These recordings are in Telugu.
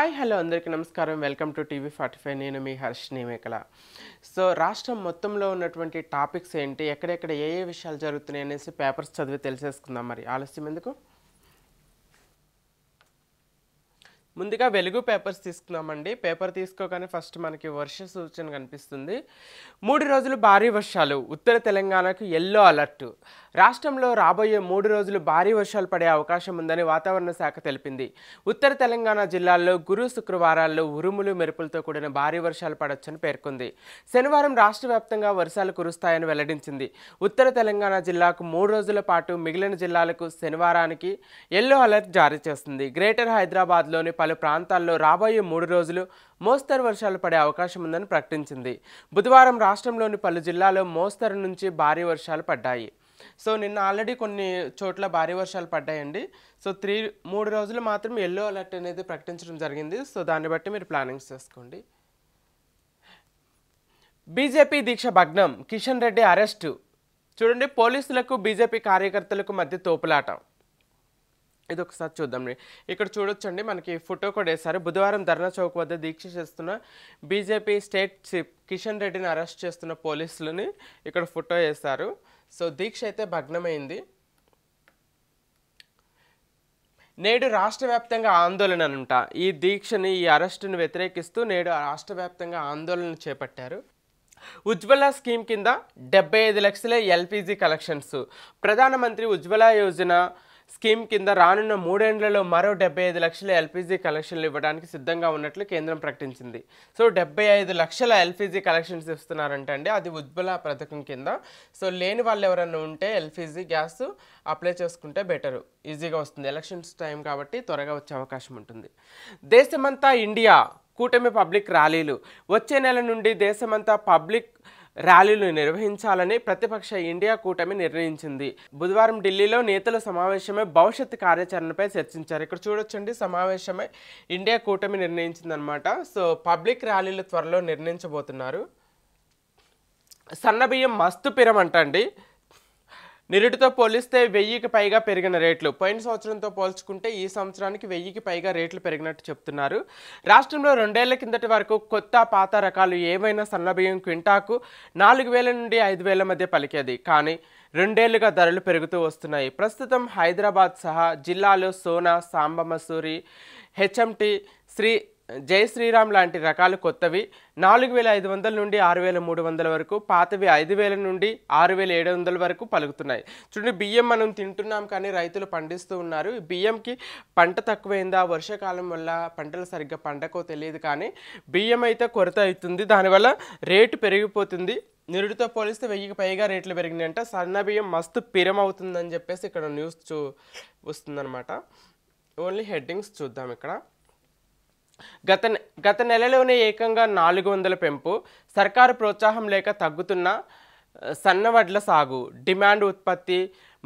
హాయ్ హలో అందరికీ నమస్కారం welcome to TV forty five నేను మీ హర్షిని మేకల సో రాష్ట్రం మొత్తంలో ఉన్నటువంటి టాపిక్స్ ఏంటి ఎక్కడెక్కడ ఏ ఏ విషయాలు జరుగుతున్నాయి అనేసి పేపర్స్ చదివి తెలిసేసుకుందాం మరి ఆలస్యం ఎందుకు ముందుగా వెలుగు పేపర్స్ తీసుకున్నామండి పేపర్ తీసుకోగానే ఫస్ట్ మనకి వర్ష సూచన కనిపిస్తుంది మూడు రోజులు భారీ వర్షాలు ఉత్తర తెలంగాణకు ఎల్లో అలర్టు రాష్ట్రంలో రాబోయే మూడు రోజులు భారీ వర్షాలు పడే అవకాశం ఉందని వాతావరణ శాఖ తెలిపింది ఉత్తర తెలంగాణ జిల్లాల్లో గురు శుక్రవారాల్లో ఉరుములు మెరుపులతో కూడిన భారీ వర్షాలు పడవచ్చని పేర్కొంది శనివారం రాష్ట్ర వ్యాప్తంగా వర్షాలు కురుస్తాయని వెల్లడించింది ఉత్తర తెలంగాణ జిల్లాకు మూడు రోజుల పాటు మిగిలిన జిల్లాలకు శనివారానికి ఎల్లో అలర్ట్ జారీ చేస్తుంది గ్రేటర్ హైదరాబాద్లోని పలు పలు ప్రాంతాల్లో రాబోయే మూడు రోజులు మోస్తరు వర్షాలు పడే అవకాశం ఉందని ప్రకటించింది బుధవారం రాష్ట్రంలోని పలు జిల్లాల్లో మోస్తరు నుంచి భారీ వర్షాలు పడ్డాయి సో నిన్న ఆల్రెడీ కొన్ని చోట్ల భారీ వర్షాలు పడ్డాయండి సో త్రీ మూడు రోజులు మాత్రం ఎల్లో అలర్ట్ అనేది ప్రకటించడం జరిగింది సో దాన్ని బట్టి మీరు ప్లానింగ్స్ చేసుకోండి బీజేపీ దీక్ష భగ్నం కిషన్ రెడ్డి అరెస్టు చూడండి పోలీసులకు బీజేపీ కార్యకర్తలకు మధ్య తోపులాటం ఇది ఒకసారి చూద్దాం ఇక్కడ చూడొచ్చండి మనకి ఫోటో కూడా వేశారు బుధవారం ధర్నా చౌక్ వద్ద దీక్ష చేస్తున్న బీజేపీ స్టేట్ చీఫ్ కిషన్ రెడ్డిని అరెస్ట్ చేస్తున్న పోలీసులని ఇక్కడ ఫోటో వేశారు సో దీక్ష అయితే భగ్నమైంది నేడు రాష్ట్ర వ్యాప్తంగా ఆందోళన అనమాట ఈ దీక్షని ఈ అరెస్టును వ్యతిరేకిస్తూ నేడు రాష్ట్ర వ్యాప్తంగా ఆందోళన చేపట్టారు ఉజ్వల స్కీమ్ కింద డెబ్బై ఐదు లక్షల ఎల్పిజి కలెక్షన్స్ ప్రధానమంత్రి ఉజ్వల యోజన స్కీమ్ కింద రానున్న మూడేండ్లలో మరో డెబ్బై ఐదు లక్షల ఎల్పిజి కలెక్షన్లు ఇవ్వడానికి సిద్ధంగా ఉన్నట్లు కేంద్రం ప్రకటించింది సో డెబ్బై ఐదు లక్షల ఎల్పిజి కలెక్షన్స్ ఇస్తున్నారంటే అండి అది ఉజ్వల పథకం కింద సో లేని వాళ్ళు ఎవరైనా ఉంటే ఎల్పిజి గ్యాస్ అప్లై చేసుకుంటే బెటరు ఈజీగా వస్తుంది ఎలక్షన్స్ టైం కాబట్టి త్వరగా వచ్చే అవకాశం ఉంటుంది దేశమంతా ఇండియా కూటమి పబ్లిక్ ర్యాలీలు వచ్చే నెల నుండి దేశమంతా పబ్లిక్ ర్యాలీలు నిర్వహించాలని ప్రతిపక్ష ఇండియా కూటమి నిర్ణయించింది బుధవారం ఢిల్లీలో నేతల సమావేశమై భవిష్యత్ కార్యాచరణపై చర్చించారు ఇక్కడ చూడొచ్చండి సమావేశమై ఇండియా కూటమి నిర్ణయించిందనమాట సో పబ్లిక్ ర్యాలీలు త్వరలో నిర్ణయించబోతున్నారు సన్నబియ్యం మస్తు పిరమంటండి నిరుడితో పోలిస్తే వెయ్యికి పైగా పెరిగిన రేట్లు పోయిన సంవత్సరంతో పోల్చుకుంటే ఈ సంవత్సరానికి వెయ్యికి పైగా రేట్లు పెరిగినట్టు చెప్తున్నారు రాష్ట్రంలో రెండేళ్ల కిందటి వరకు కొత్త పాత రకాలు ఏవైనా సన్నబియ్యం క్వింటాకు నాలుగు వేల నుండి ఐదు వేల మధ్య పలికేది కానీ రెండేళ్లుగా ధరలు పెరుగుతూ వస్తున్నాయి ప్రస్తుతం హైదరాబాద్ సహా జిల్లాలో సోనా సాంబ మసూరి హెచ్ఎంటి శ్రీ జై శ్రీరామ్ లాంటి రకాలు కొత్తవి నాలుగు వేల ఐదు వందల నుండి ఆరు వేల మూడు వందల వరకు పాతవి ఐదు వేల నుండి ఆరు వేల ఏడు వందల వరకు పలుకుతున్నాయి చూడండి బియ్యం మనం తింటున్నాం కానీ రైతులు పండిస్తూ ఉన్నారు బియ్యంకి పంట తక్కువైందా వర్షాకాలం వల్ల పంటలు సరిగ్గా పండకో తెలియదు కానీ బియ్యం అయితే కొరత అవుతుంది దానివల్ల రేటు పెరిగిపోతుంది నిరుడితో పోలిస్తే వెయ్యికి పైగా రేట్లు పెరిగినాయంట సన్న బియ్యం మస్తు పిరమవుతుందని చెప్పేసి ఇక్కడ న్యూస్ చూ వస్తుందన్నమాట ఓన్లీ హెడ్డింగ్స్ చూద్దాం ఇక్కడ గత గత నెలలోనే ఏకంగా నాలుగు వందల పెంపు సర్కారు ప్రోత్సాహం లేక తగ్గుతున్న సన్నవడ్ల సాగు డిమాండ్ ఉత్పత్తి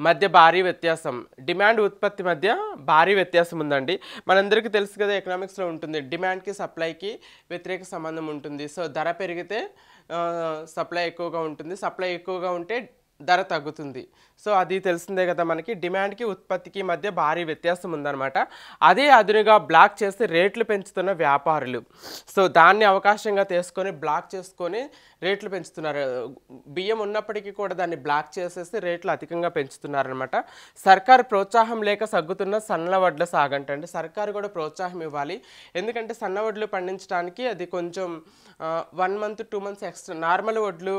మధ్య భారీ వ్యత్యాసం డిమాండ్ ఉత్పత్తి మధ్య భారీ వ్యత్యాసం ఉందండి మనందరికీ తెలుసు కదా ఎకనామిక్స్లో ఉంటుంది డిమాండ్కి సప్లైకి వ్యతిరేక సంబంధం ఉంటుంది సో ధర పెరిగితే సప్లై ఎక్కువగా ఉంటుంది సప్లై ఎక్కువగా ఉంటే ధర తగ్గుతుంది సో అది తెలిసిందే కదా మనకి డిమాండ్కి ఉత్పత్తికి మధ్య భారీ వ్యత్యాసం ఉందన్నమాట అదే అదునుగా బ్లాక్ చేసి రేట్లు పెంచుతున్న వ్యాపారులు సో దాన్ని అవకాశంగా తీసుకొని బ్లాక్ చేసుకొని రేట్లు పెంచుతున్నారు బియ్యం ఉన్నప్పటికీ కూడా దాన్ని బ్లాక్ చేసేసి రేట్లు అధికంగా పెంచుతున్నారనమాట సర్కార్ ప్రోత్సాహం లేక సగ్గుతున్న సన్న వడ్ల సాగంటండి సర్కారు కూడా ప్రోత్సాహం ఇవ్వాలి ఎందుకంటే సన్న వడ్లు పండించడానికి అది కొంచెం one month two months extra normal వడ్లు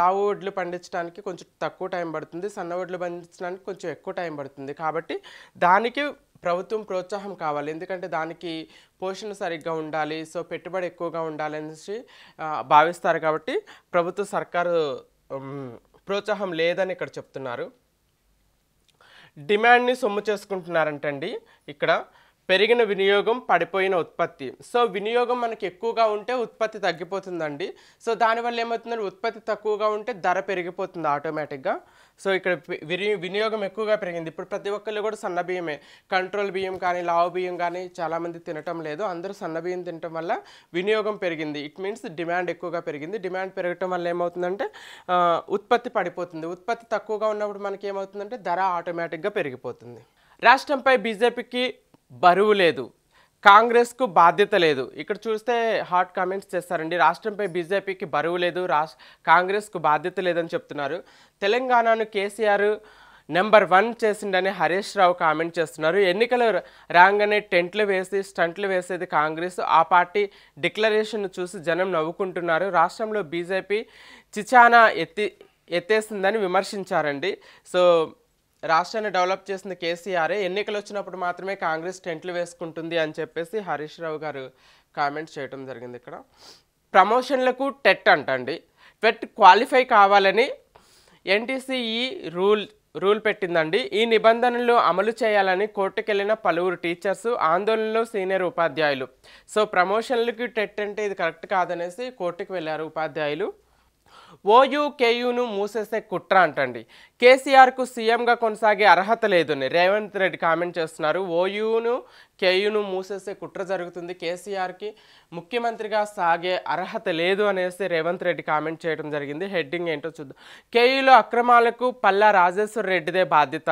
లావు వడ్లు పండించడానికి కొంచెం తక్కువ టైం పడుతుంది సన్న సన్నవడ్లు పండించడానికి కొంచెం ఎక్కువ టైం పడుతుంది కాబట్టి దానికి ప్రభుత్వం ప్రోత్సాహం కావాలి ఎందుకంటే దానికి పోషణ సరిగ్గా ఉండాలి సో పెట్టుబడి ఎక్కువగా ఉండాలి అనేసి భావిస్తారు కాబట్టి ప్రభుత్వ సర్కారు ప్రోత్సాహం లేదని ఇక్కడ చెప్తున్నారు డిమాండ్ని సొమ్ము చేసుకుంటున్నారంటండి ఇక్కడ పెరిగిన వినియోగం పడిపోయిన ఉత్పత్తి సో వినియోగం మనకి ఎక్కువగా ఉంటే ఉత్పత్తి తగ్గిపోతుందండి సో దానివల్ల ఏమవుతుందంటే ఉత్పత్తి తక్కువగా ఉంటే ధర పెరిగిపోతుంది ఆటోమేటిక్గా సో ఇక్కడ వినియోగం ఎక్కువగా పెరిగింది ఇప్పుడు ప్రతి ఒక్కళ్ళు కూడా సన్న బియ్యమే కంట్రోల్ బియ్యం కానీ లావు బియ్యం కానీ చాలామంది తినటం లేదు అందరూ సన్న బియ్యం తినటం వల్ల వినియోగం పెరిగింది ఇట్ మీన్స్ డిమాండ్ ఎక్కువగా పెరిగింది డిమాండ్ పెరగటం వల్ల ఏమవుతుందంటే ఉత్పత్తి పడిపోతుంది ఉత్పత్తి తక్కువగా ఉన్నప్పుడు మనకి ఏమవుతుందంటే ధర ఆటోమేటిక్గా పెరిగిపోతుంది రాష్ట్రంపై బీజేపీకి బరువు లేదు కాంగ్రెస్కు బాధ్యత లేదు ఇక్కడ చూస్తే హాట్ కామెంట్స్ చేస్తారండి రాష్ట్రంపై బీజేపీకి బరువు లేదు రాష్ కాంగ్రెస్కు బాధ్యత లేదని చెప్తున్నారు తెలంగాణను కేసీఆర్ నెంబర్ వన్ చేసిండని హరీష్ రావు కామెంట్ చేస్తున్నారు ఎన్నికలు రాగానే టెంట్లు వేసి స్టంట్లు వేసేది కాంగ్రెస్ ఆ పార్టీ డిక్లరేషన్ చూసి జనం నవ్వుకుంటున్నారు రాష్ట్రంలో బీజేపీ చిచానా ఎత్తి ఎత్తేసిందని విమర్శించారండి సో రాష్ట్రాన్ని డెవలప్ చేసిన కేసీఆర్ఏ ఎన్నికలు వచ్చినప్పుడు మాత్రమే కాంగ్రెస్ టెంట్లు వేసుకుంటుంది అని చెప్పేసి హరీష్ రావు గారు కామెంట్స్ చేయడం జరిగింది ఇక్కడ ప్రమోషన్లకు టెట్ అంటండి టెట్ క్వాలిఫై కావాలని ఎన్టీసీఈ రూల్ రూల్ పెట్టిందండి ఈ నిబంధనలు అమలు చేయాలని కోర్టుకెళ్లిన పలువురు టీచర్స్ ఆందోళనలో సీనియర్ ఉపాధ్యాయులు సో ప్రమోషన్లకి టెట్ అంటే ఇది కరెక్ట్ కాదనేసి కోర్టుకు వెళ్ళారు ఉపాధ్యాయులు ఓయూకేయూను మూసేసే కుట్ర అంటండి కేసీఆర్కు సీఎంగా కొనసాగే అర్హత లేదని రేవంత్ రెడ్డి కామెంట్ చేస్తున్నారు ఓయూను కేయూను మూసేసే కుట్ర జరుగుతుంది కేసీఆర్కి ముఖ్యమంత్రిగా సాగే అర్హత లేదు అనేసి రేవంత్ రెడ్డి కామెంట్ చేయడం జరిగింది హెడ్డింగ్ ఏంటో చూద్దాం కేయూలో అక్రమాలకు పల్లా రాజేశ్వర రెడ్డిదే బాధ్యత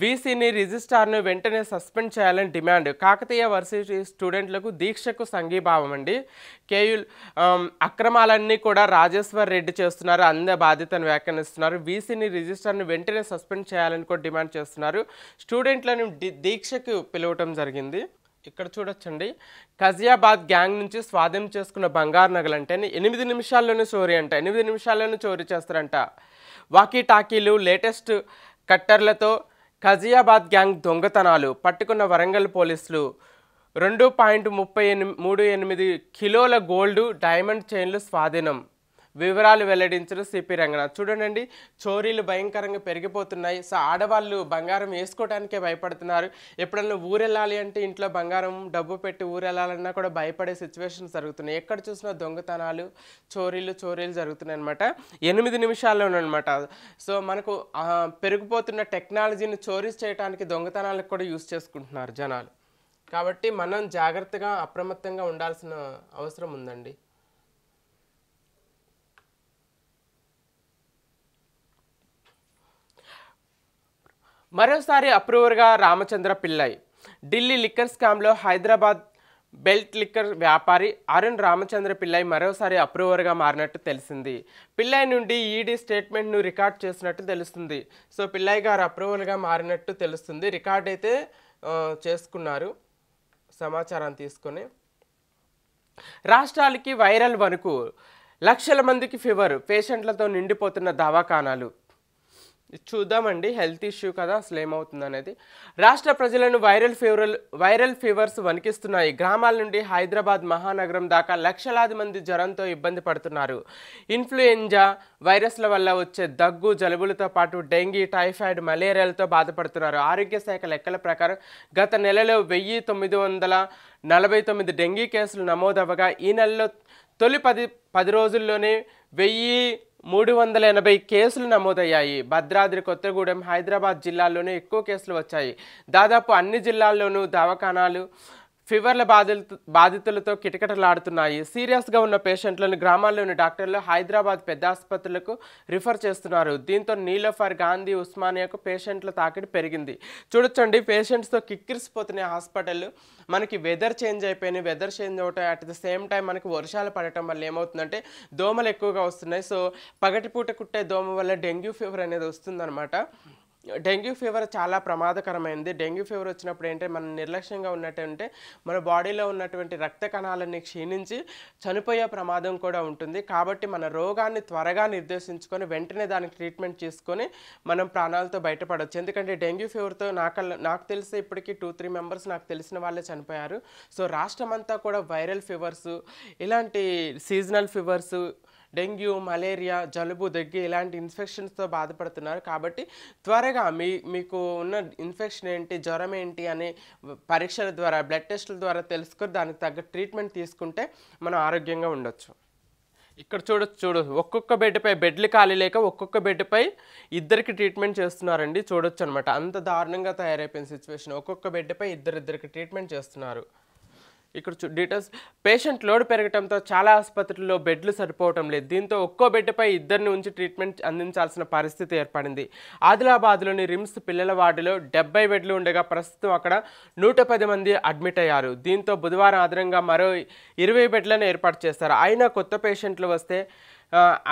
వీసీని రిజిస్ట్రార్ను వెంటనే సస్పెండ్ చేయాలని డిమాండ్ కాకతీయ వర్సిటీ స్టూడెంట్లకు దీక్షకు సంఘీభావం అండి కేయుల్ అక్రమాలన్నీ కూడా రాజేశ్వర్ రెడ్డి చేస్తున్నారు అందే బాధ్యతను వ్యాఖ్యానిస్తున్నారు వీసీని రిజిస్ట్రార్ను వెంటనే సస్పెండ్ చేయాలని కూడా డిమాండ్ చేస్తున్నారు స్టూడెంట్లను దీక్షకు పిలవటం జరిగింది ఇక్కడ చూడొచ్చండి కజియాబాద్ గ్యాంగ్ నుంచి స్వాధీనం చేసుకున్న బంగారు నగలు అంటే ఎనిమిది నిమిషాల్లోనే చోరీ అంట ఎనిమిది నిమిషాల్లోనే చోరీ చేస్తారంట వాకీ టాకీలు లేటెస్ట్ కట్టర్లతో ఖజియాబాద్ గ్యాంగ్ దొంగతనాలు పట్టుకున్న వరంగల్ పోలీసులు రెండు పాయింట్ ముప్పై ఎనిమిది మూడు ఎనిమిది కిలోల గోల్డ్ డైమండ్ చైన్లు స్వాధీనం వివరాలు వెల్లడించారు సిపి రంగనాథ్ చూడండి చోరీలు భయంకరంగా పెరిగిపోతున్నాయి సో ఆడవాళ్ళు బంగారం వేసుకోవడానికే భయపడుతున్నారు ఎప్పుడన్నా ఊరెళ్ళాలి అంటే ఇంట్లో బంగారం డబ్బు పెట్టి ఊరెళ్ళాలన్నా కూడా భయపడే సిచ్యువేషన్ జరుగుతున్నాయి ఎక్కడ చూసినా దొంగతనాలు చోరీలు చోరీలు జరుగుతున్నాయి అనమాట ఎనిమిది నిమిషాల్లోనమాట సో మనకు పెరిగిపోతున్న టెక్నాలజీని చోరీస్ చేయడానికి దొంగతనాలకు కూడా యూస్ చేసుకుంటున్నారు జనాలు కాబట్టి మనం జాగ్రత్తగా అప్రమత్తంగా ఉండాల్సిన అవసరం ఉందండి మరోసారి అప్రూవర్గా రామచంద్ర పిల్లై ఢిల్లీ లిక్కర్ స్కామ్లో హైదరాబాద్ బెల్ట్ లిక్కర్ వ్యాపారి అరుణ్ రామచంద్ర పిల్లై మరోసారి అప్రూవర్గా మారినట్టు తెలిసింది పిల్లయ్య నుండి ఈడీ స్టేట్మెంట్ను రికార్డ్ చేసినట్టు తెలుస్తుంది సో పిల్లయ్య గారు అప్రూవల్గా మారినట్టు తెలుస్తుంది రికార్డ్ అయితే చేసుకున్నారు సమాచారం తీసుకొని రాష్ట్రాలకి వైరల్ వణుకు లక్షల మందికి ఫీవర్ పేషెంట్లతో నిండిపోతున్న దవాఖానాలు చూద్దామండి హెల్త్ ఇష్యూ కదా అసలు ఏమవుతుంది అనేది రాష్ట్ర ప్రజలను వైరల్ ఫీవర్ వైరల్ ఫీవర్స్ వణికిస్తున్నాయి గ్రామాల నుండి హైదరాబాద్ మహానగరం దాకా లక్షలాది మంది జ్వరంతో ఇబ్బంది పడుతున్నారు ఇన్ఫ్లుయెంజా వైరస్ల వల్ల వచ్చే దగ్గు జలుబులతో పాటు డెంగీ టైఫాయిడ్ మలేరియాలతో బాధపడుతున్నారు ఆరోగ్య శాఖ లెక్కల ప్రకారం గత నెలలో వెయ్యి తొమ్మిది వందల నలభై తొమ్మిది డెంగీ కేసులు నమోదవగా ఈ నెలలో తొలి పది పది రోజుల్లోనే వెయ్యి మూడు వందల ఎనభై కేసులు నమోదయ్యాయి భద్రాద్రి కొత్తగూడెం హైదరాబాద్ జిల్లాల్లోనే ఎక్కువ కేసులు వచ్చాయి దాదాపు అన్ని జిల్లాల్లోనూ దవాఖానాలు ఫీవర్ల బాధితు బాధితులతో కిటకిటలాడుతున్నాయి సీరియస్గా ఉన్న పేషెంట్లను గ్రామాల్లోని డాక్టర్లు హైదరాబాద్ పెద్ద ఆసుపత్రులకు రిఫర్ చేస్తున్నారు దీంతో నీలోఫర్ గాంధీ ఉస్మానియాకు పేషెంట్ల తాకిడి పెరిగింది చూడొచ్చండి పేషెంట్స్తో కిక్కిరిసిపోతున్నాయి హాస్పిటల్ మనకి వెదర్ చేంజ్ అయిపోయినాయి వెదర్ చేంజ్ అవటం అట్ ద సేమ్ టైం మనకి వర్షాలు పడటం వల్ల ఏమవుతుందంటే దోమలు ఎక్కువగా వస్తున్నాయి సో పగటిపూట కుట్టే దోమ వల్ల డెంగ్యూ ఫీవర్ అనేది వస్తుందన్నమాట డెంగ్యూ ఫీవర్ చాలా ప్రమాదకరమైంది డెంగ్యూ ఫీవర్ వచ్చినప్పుడు ఏంటంటే మనం నిర్లక్ష్యంగా ఉన్నట్టంటే మన బాడీలో ఉన్నటువంటి రక్త కణాలని క్షీణించి చనిపోయే ప్రమాదం కూడా ఉంటుంది కాబట్టి మన రోగాన్ని త్వరగా నిర్దేశించుకొని వెంటనే దానికి ట్రీట్మెంట్ చేసుకొని మనం ప్రాణాలతో బయటపడవచ్చు ఎందుకంటే డెంగ్యూ ఫీవర్తో నాకు నాకు తెలిసి ఇప్పటికీ టూ త్రీ మెంబర్స్ నాకు తెలిసిన వాళ్ళే చనిపోయారు సో రాష్ట్రమంతా కూడా వైరల్ ఫీవర్స్ ఇలాంటి సీజనల్ ఫీవర్స్ డెంగ్యూ మలేరియా జలుబు దగ్గి ఇలాంటి ఇన్ఫెక్షన్స్తో బాధపడుతున్నారు కాబట్టి త్వరగా మీ మీకు ఉన్న ఇన్ఫెక్షన్ ఏంటి జ్వరం ఏంటి అనే పరీక్షల ద్వారా బ్లడ్ టెస్టుల ద్వారా తెలుసుకొని దానికి తగ్గ ట్రీట్మెంట్ తీసుకుంటే మనం ఆరోగ్యంగా ఉండొచ్చు ఇక్కడ చూడొచ్చు చూడొచ్చు ఒక్కొక్క బెడ్పై బెడ్లు ఖాళీ లేక ఒక్కొక్క బెడ్పై ఇద్దరికి ట్రీట్మెంట్ చేస్తున్నారండి చూడొచ్చు అనమాట అంత దారుణంగా తయారైపోయిన సిచ్యువేషన్ ఒక్కొక్క బెడ్పై ఇద్దరిద్దరికి ట్రీట్మెంట్ చేస్తున్నారు ఇక్కడ డీటెయిల్స్ పేషెంట్ లోడ్ పెరగడంతో చాలా ఆసుపత్రుల్లో బెడ్లు సరిపోవటం లేదు దీంతో ఒక్కో బెడ్పై ఇద్దరిని ఉంచి ట్రీట్మెంట్ అందించాల్సిన పరిస్థితి ఏర్పడింది ఆదిలాబాద్లోని రిమ్స్ పిల్లల వార్డులో డెబ్బై బెడ్లు ఉండగా ప్రస్తుతం అక్కడ నూట పది మంది అడ్మిట్ అయ్యారు దీంతో బుధవారం అదనంగా మరో ఇరవై బెడ్లను ఏర్పాటు చేస్తారు అయినా కొత్త పేషెంట్లు వస్తే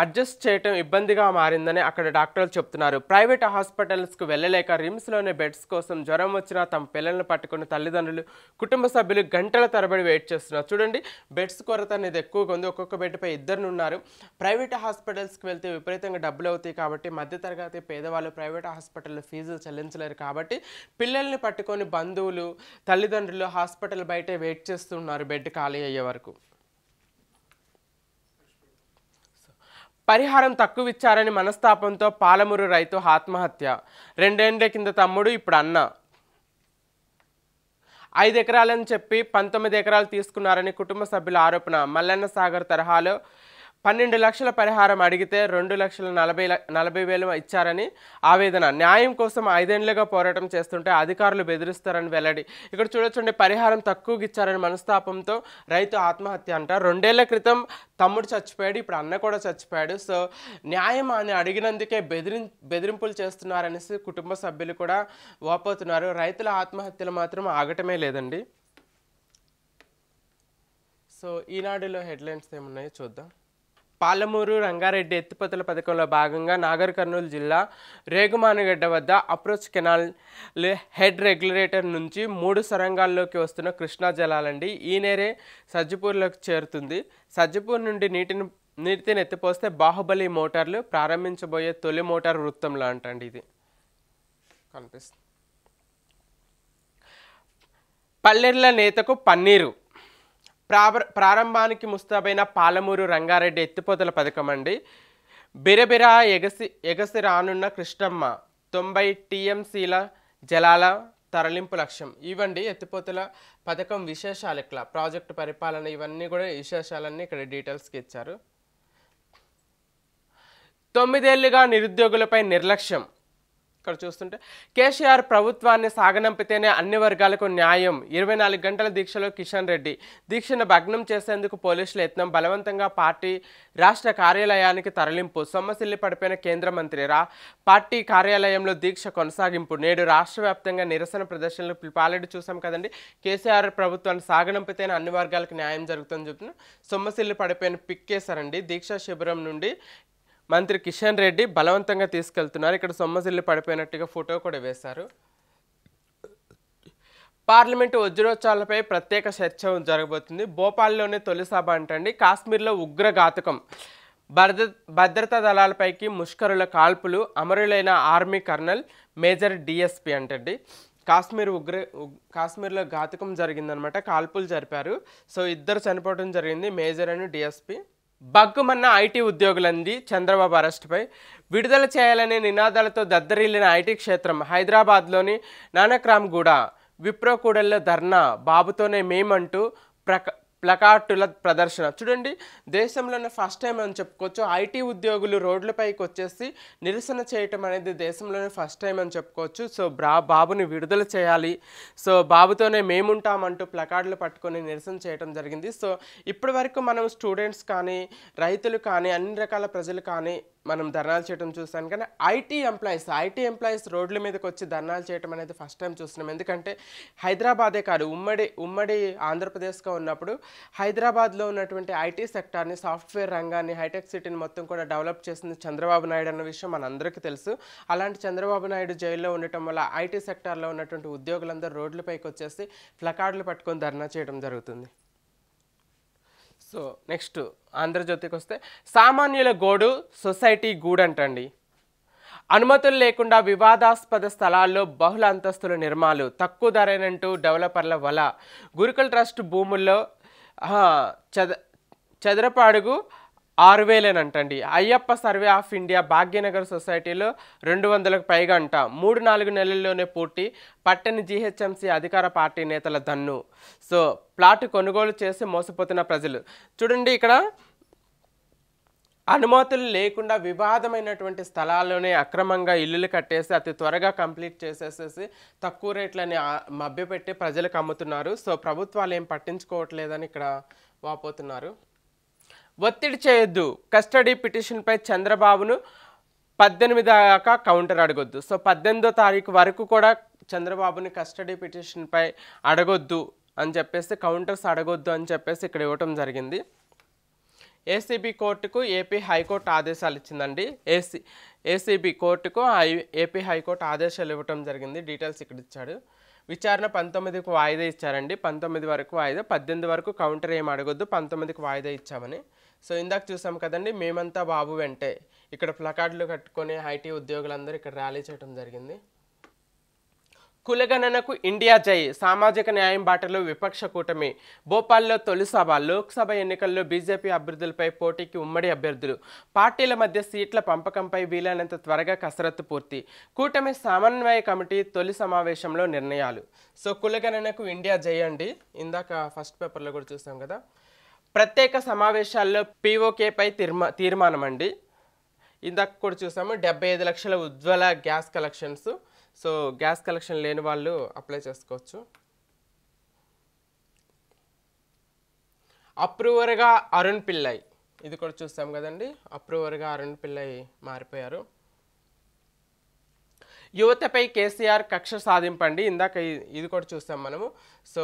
అడ్జస్ట్ చేయటం ఇబ్బందిగా మారిందని అక్కడ డాక్టర్లు చెప్తున్నారు ప్రైవేట్ హాస్పిటల్స్కు వెళ్ళలేక రిమ్స్లోనే బెడ్స్ కోసం జ్వరం వచ్చినా తమ పిల్లలను పట్టుకున్న తల్లిదండ్రులు కుటుంబ సభ్యులు గంటల తరబడి వెయిట్ చేస్తున్నారు చూడండి బెడ్స్ కొరత అనేది ఎక్కువగా ఉంది ఒక్కొక్క బెడ్పై ఇద్దరు ఉన్నారు ప్రైవేట్ హాస్పిటల్స్కి వెళ్తే విపరీతంగా డబ్బులు అవుతాయి కాబట్టి మధ్యతరగతి పేదవాళ్ళు ప్రైవేట్ హాస్పిటల్లో ఫీజులు చెల్లించలేరు కాబట్టి పిల్లల్ని పట్టుకొని బంధువులు తల్లిదండ్రులు హాస్పిటల్ బయటే వెయిట్ చేస్తున్నారు బెడ్ ఖాళీ అయ్యే వరకు పరిహారం తక్కువ ఇచ్చారని మనస్తాపంతో పాలమూరు రైతు ఆత్మహత్య రెండేండ్ల కింద తమ్ముడు ఇప్పుడు అన్న ఐదు ఎకరాలని చెప్పి పంతొమ్మిది ఎకరాలు తీసుకున్నారని కుటుంబ సభ్యుల ఆరోపణ మల్లన్న సాగర్ తరహాలో పన్నెండు లక్షల పరిహారం అడిగితే రెండు లక్షల నలభై నలభై వేలు ఇచ్చారని ఆవేదన న్యాయం కోసం ఐదేండ్లుగా పోరాటం చేస్తుంటే అధికారులు బెదిరిస్తారని వెల్లడి ఇక్కడ చూడొచ్చండి పరిహారం తక్కువగా ఇచ్చారని మనస్తాపంతో రైతు ఆత్మహత్య అంట రెండేళ్ల క్రితం తమ్ముడు చచ్చిపోయాడు ఇప్పుడు అన్న కూడా చచ్చిపోయాడు సో న్యాయం అని అడిగినందుకే బెదిరి బెదిరింపులు చేస్తున్నారనేసి కుటుంబ సభ్యులు కూడా వాపోతున్నారు రైతుల ఆత్మహత్యలు మాత్రం ఆగటమే లేదండి సో ఈనాడులో హెడ్లైన్స్ ఏమున్నాయో చూద్దాం పాలమూరు రంగారెడ్డి ఎత్తిపతుల పథకంలో భాగంగా నాగర్ కర్నూలు జిల్లా రేగుమానగడ్డ వద్ద అప్రోచ్ కెనాల్ హెడ్ రెగ్యులేటర్ నుంచి మూడు సొరంగాల్లోకి వస్తున్న కృష్ణా జలాలండి ఈ నేరే సజ్జపూర్లోకి చేరుతుంది సజ్జపూర్ నుండి నీటిని నీటిని ఎత్తిపోస్తే బాహుబలి మోటార్లు ప్రారంభించబోయే తొలి మోటార్ వృత్తంలో అంటండి ఇది కనిపిస్తుంది పల్లెర్ల నేతకు పన్నీరు ప్రారంభానికి ముస్తాబైన పాలమూరు రంగారెడ్డి ఎత్తిపోతల పథకం అండి బిరబిరా ఎగసి ఎగసి రానున్న కృష్ణమ్మ తొంభై టీఎంసీల జలాల తరలింపు లక్ష్యం ఇవ్వండి ఎత్తిపోతల పథకం విశేషాలు ఇట్లా ప్రాజెక్టు పరిపాలన ఇవన్నీ కూడా విశేషాలన్నీ ఇక్కడ డీటెయిల్స్కి ఇచ్చారు తొమ్మిదేళ్లుగా నిరుద్యోగులపై నిర్లక్ష్యం ఇక్కడ చూస్తుంటే కేసీఆర్ ప్రభుత్వాన్ని సాగనంపితేనే అన్ని వర్గాలకు న్యాయం ఇరవై నాలుగు గంటల దీక్షలో కిషన్ రెడ్డి దీక్షను భగ్నం చేసేందుకు పోలీసులు యత్నం బలవంతంగా పార్టీ రాష్ట్ర కార్యాలయానికి తరలింపు సొమ్మసిల్లి పడిపోయిన కేంద్ర మంత్రి రా పార్టీ కార్యాలయంలో దీక్ష కొనసాగింపు నేడు రాష్ట్ర నిరసన ప్రదర్శనలు పాలెడు చూసాం కదండి కేసీఆర్ ప్రభుత్వాన్ని సాగనంపితేనే అన్ని వర్గాలకు న్యాయం జరుగుతుందని చెప్తున్నాం సొమ్మసిల్లి పడిపోయిన పిక్కేశారండి దీక్షా శిబిరం నుండి మంత్రి కిషన్ రెడ్డి బలవంతంగా తీసుకెళ్తున్నారు ఇక్కడ సొమ్మసిల్లి పడిపోయినట్టుగా ఫోటో కూడా వేశారు పార్లమెంటు వజ్రోత్సవాలపై ప్రత్యేక చర్చ జరగబోతుంది భోపాల్లోనే తొలి సభ అంటండి కాశ్మీర్లో ఉగ్రఘాతకం భద్ర భద్రతా దళాలపైకి ముష్కరుల కాల్పులు అమరులైన ఆర్మీ కర్నల్ మేజర్ డిఎస్పీ అంటండి కాశ్మీర్ ఉగ్ర కాశ్మీర్లో ఘాతకం జరిగిందనమాట కాల్పులు జరిపారు సో ఇద్దరు చనిపోవడం జరిగింది మేజర్ అని డిఎస్పీ బగ్గుమన్న ఐటీ ఉద్యోగులంది చంద్రబాబు అరెస్టుపై విడుదల చేయాలనే నినాదాలతో దద్దరిల్లిన ఐటీ క్షేత్రం హైదరాబాద్లోని నానక్రామ్గూడ విప్రో కూడల్లో ధర్నా బాబుతోనే మేమంటూ ప్రక ప్లకార్టుల ప్రదర్శన చూడండి దేశంలోనే ఫస్ట్ టైం అని చెప్పుకోవచ్చు ఐటీ ఉద్యోగులు రోడ్లపైకి వచ్చేసి నిరసన చేయటం అనేది దేశంలోనే ఫస్ట్ టైం అని చెప్పుకోవచ్చు సో బ్రా బాబుని విడుదల చేయాలి సో బాబుతోనే మేముంటామంటూ ప్లకార్డులు పట్టుకొని నిరసన చేయటం జరిగింది సో ఇప్పటి వరకు మనం స్టూడెంట్స్ కానీ రైతులు కానీ అన్ని రకాల ప్రజలు కానీ మనం ధర్నాలు చేయడం చూస్తాను కానీ ఐటీ ఎంప్లాయీస్ ఐటీ ఎంప్లాయీస్ రోడ్ల మీదకి వచ్చి ధర్నాలు చేయడం అనేది ఫస్ట్ టైం చూస్తున్నాం ఎందుకంటే హైదరాబాదే కాదు ఉమ్మడి ఉమ్మడి ఆంధ్రప్రదేశ్గా ఉన్నప్పుడు హైదరాబాద్లో ఉన్నటువంటి ఐటీ సెక్టార్ని సాఫ్ట్వేర్ రంగాన్ని హైటెక్ సిటీని మొత్తం కూడా డెవలప్ చేసింది చంద్రబాబు నాయుడు అన్న విషయం మనందరికీ తెలుసు అలాంటి చంద్రబాబు నాయుడు జైల్లో ఉండటం వల్ల ఐటీ సెక్టార్లో ఉన్నటువంటి ఉద్యోగులందరూ రోడ్లపైకి వచ్చేసి ప్లకార్డులు పట్టుకొని ధర్నా చేయడం జరుగుతుంది సో నెక్స్ట్ ఆంధ్రజ్యోతికి వస్తే సామాన్యుల గోడు సొసైటీ గూడ్ అంటండి అనుమతులు లేకుండా వివాదాస్పద స్థలాల్లో బహుళ అంతస్తుల నిర్మాలు తక్కువ ధరైనంటూ డెవలపర్ల వల గురుకుల ట్రస్ట్ భూముల్లో చద చదరపాడుగు ఆరు వేలేనంటండి Ayyappa survey of India Bhagyanagar సొసైటీలో రెండు వందలకు పైగా అంట మూడు నాలుగు నెలల్లోనే పూర్తి పట్టణ జీహెచ్ఎంసీ అధికార పార్టీ నేతల దన్ను సో ప్లాట్ కొనుగోలు చేసి మోసపోతున్న ప్రజలు చూడండి ఇక్కడ అనుమతులు లేకుండా వివాదమైనటువంటి స్థలాల్లోనే అక్రమంగా ఇల్లులు కట్టేసి అతి త్వరగా కంప్లీట్ చేసేసేసి తక్కువ రేట్లని మభ్యపెట్టి ప్రజలకు అమ్ముతున్నారు సో ప్రభుత్వాలు ఏం పట్టించుకోవట్లేదని ఇక్కడ వాపోతున్నారు ఒత్తిడి చేయొద్దు కస్టడీ పిటిషన్పై చంద్రబాబును పద్దెనిమిది దాకా కౌంటర్ అడగొద్దు సో పద్దెనిమిదో తారీఖు వరకు కూడా చంద్రబాబుని కస్టడీ పిటిషన్పై అడగొద్దు అని చెప్పేసి కౌంటర్స్ అడగొద్దు అని చెప్పేసి ఇక్కడ ఇవ్వటం జరిగింది ఏసీబీ కోర్టుకు ఏపీ హైకోర్టు ఆదేశాలు ఇచ్చిందండి ఏసీ ఏసీబీ కోర్టుకు హై ఏపీ హైకోర్టు ఆదేశాలు ఇవ్వటం జరిగింది డీటెయిల్స్ ఇక్కడ ఇచ్చాడు విచారణ పంతొమ్మిదికి వాయిదా ఇచ్చారండి పంతొమ్మిది వరకు వాయిదా పద్దెనిమిది వరకు కౌంటర్ ఏం అడగొద్దు పంతొమ్మిదికి వాయిదా ఇచ్చామని సో ఇందాక చూసాం కదండి మేమంతా బాబు వెంటే ఇక్కడ ప్లకార్డులు కట్టుకొని ఐటీ ఉద్యోగులందరూ ఇక్కడ ర్యాలీ చేయడం జరిగింది కులగణనకు ఇండియా జై సామాజిక న్యాయం బాటలో విపక్ష కూటమి భోపాల్లో తొలిసభ లోక్సభ ఎన్నికల్లో బీజేపీ అభ్యర్థులపై పోటీకి ఉమ్మడి అభ్యర్థులు పార్టీల మధ్య సీట్ల పంపకంపై వీలైనంత త్వరగా కసరత్తు పూర్తి కూటమి సమన్వయ కమిటీ తొలి సమావేశంలో నిర్ణయాలు సో కులగణనకు ఇండియా జై అండి ఇందాక ఫస్ట్ పేపర్లో కూడా చూసాం కదా ప్రత్యేక సమావేశాల్లో పీఓకేపై తీర్మా తీర్మానం అండి ఇందాక కూడా చూసాము డెబ్బై ఐదు లక్షల Ujjwala gas collections so gas collection లేని వాళ్ళు అప్లై చేసుకోవచ్చు అప్రూవర్గా అరుణ్ పిల్లై ఇది కూడా చూసాం కదండి అప్రూవర్గా అరుణ్ పిల్లై మారిపోయారు యువతపై కేసీఆర్ కక్ష సాధింపండి ఇందాక ఇది కూడా చూసాం మనము సో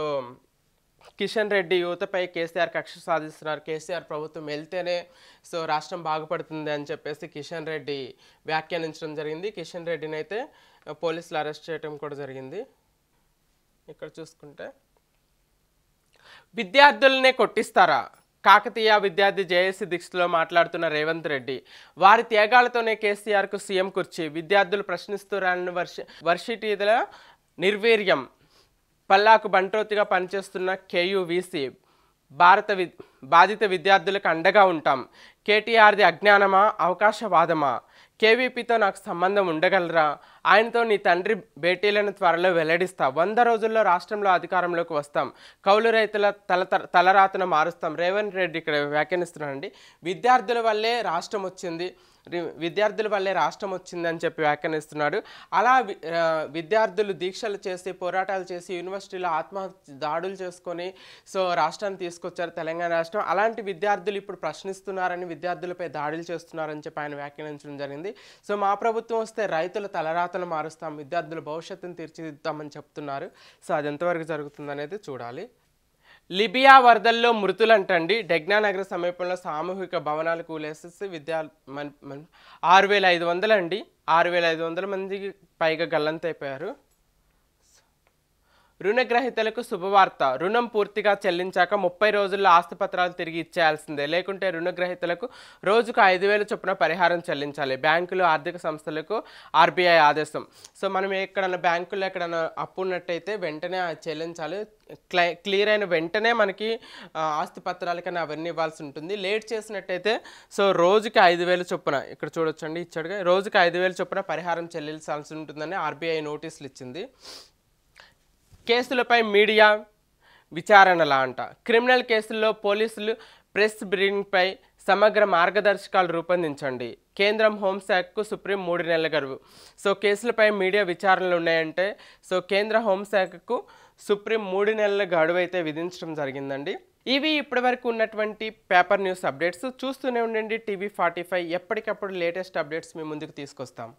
కిషన్ రెడ్డి యువతపై కేసీఆర్ కక్ష సాధిస్తున్నారు కేసీఆర్ ప్రభుత్వం వెళ్తేనే సో రాష్ట్రం బాగుపడుతుంది అని చెప్పేసి కిషన్ రెడ్డి వ్యాఖ్యానించడం జరిగింది కిషన్ రెడ్డిని అయితే పోలీసులు అరెస్ట్ చేయడం కూడా జరిగింది ఇక్కడ చూసుకుంటే విద్యార్థులనే కొట్టిస్తారా కాకతీయ విద్యార్థి జేఏసీ దీక్షలో మాట్లాడుతున్న రేవంత్ రెడ్డి వారి త్యాగాలతోనే కేసీఆర్కు సీఎం కుర్చి విద్యార్థులు ప్రశ్నిస్తున్నారని వర్ష వర్షిటీల నిర్వీర్యం పల్లాకు బంట్రోతిగా పనిచేస్తున్న కేయువీసీ భారత వి బాధిత విద్యార్థులకు అండగా ఉంటాం కేటీఆర్ది అజ్ఞానమా అవకాశవాదమా కేవీపీతో నాకు సంబంధం ఉండగలరా ఆయనతో నీ తండ్రి భేటీలను త్వరలో వెల్లడిస్తా వంద రోజుల్లో రాష్ట్రంలో అధికారంలోకి వస్తాం కౌలు రైతుల తల తలరాతన మారుస్తాం రేవంత్ రెడ్డి ఇక్కడ వ్యాఖ్యానిస్తున్నానండి విద్యార్థుల వల్లే రాష్ట్రం వచ్చింది విద్యార్థుల వల్లే రాష్ట్రం వచ్చిందని చెప్పి వ్యాఖ్యానిస్తున్నాడు అలా విద్యార్థులు దీక్షలు చేసి పోరాటాలు చేసి యూనివర్సిటీలో ఆత్మహత్య దాడులు చేసుకొని సో రాష్ట్రాన్ని తీసుకొచ్చారు తెలంగాణ రాష్ట్రం అలాంటి విద్యార్థులు ఇప్పుడు ప్రశ్నిస్తున్నారని విద్యార్థులపై దాడులు చేస్తున్నారని చెప్పి ఆయన వ్యాఖ్యానించడం జరిగింది సో మా ప్రభుత్వం వస్తే రైతుల తలరాత బాధ్యతలు మారుస్తాం విద్యార్థుల భవిష్యత్తును తీర్చిదిద్దామని చెప్తున్నారు సో అది ఎంతవరకు జరుగుతుందనేది చూడాలి లిబియా వరదల్లో మృతులంటండి నగర సమీపంలో సామూహిక భవనాలు కూలేసేసి విద్యా ఆరు వేల ఐదు వందలు అండి ఆరు వేల ఐదు వందల మందికి పైగా గల్లంతైపోయారు రుణగ్రహీతలకు శుభవార్త రుణం పూర్తిగా చెల్లించాక ముప్పై రోజుల్లో ఆస్తిపత్రాలు తిరిగి ఇచ్చేయాల్సిందే లేకుంటే రుణగ్రహీతలకు రోజుకు ఐదు వేల చొప్పున పరిహారం చెల్లించాలి బ్యాంకులు ఆర్థిక సంస్థలకు ఆర్బీఐ ఆదేశం సో మనం ఎక్కడైనా బ్యాంకుల్లో ఎక్కడైనా అప్పు ఉన్నట్టయితే వెంటనే చెల్లించాలి క్లై క్లియర్ అయిన వెంటనే మనకి ఆస్తి పత్రాలకైనా అవన్నీ ఇవ్వాల్సి ఉంటుంది లేట్ చేసినట్టయితే సో రోజుకి ఐదు వేల చొప్పున ఇక్కడ చూడొచ్చండి ఇచ్చాడుగా రోజుకి ఐదు వేల చొప్పున పరిహారం చెల్లించాల్సి ఉంటుందని ఆర్బీఐ నోటీసులు ఇచ్చింది కేసులపై మీడియా విచారణల అంట క్రిమినల్ కేసుల్లో పోలీసులు ప్రెస్ బ్రీఫింగ్పై సమగ్ర మార్గదర్శకాలు రూపొందించండి కేంద్రం హోంశాఖకు సుప్రీం మూడు నెలల గడువు సో కేసులపై మీడియా విచారణలు ఉన్నాయంటే సో కేంద్ర హోంశాఖకు సుప్రీం మూడు నెలల గడువు అయితే విధించడం జరిగిందండి ఇవి ఇప్పటివరకు ఉన్నటువంటి పేపర్ న్యూస్ అప్డేట్స్ చూస్తూనే ఉండండి టీవీ ఫార్టీ ఫైవ్ ఎప్పటికప్పుడు లేటెస్ట్ అప్డేట్స్ మీ ముందుకు తీసుకొస్తాం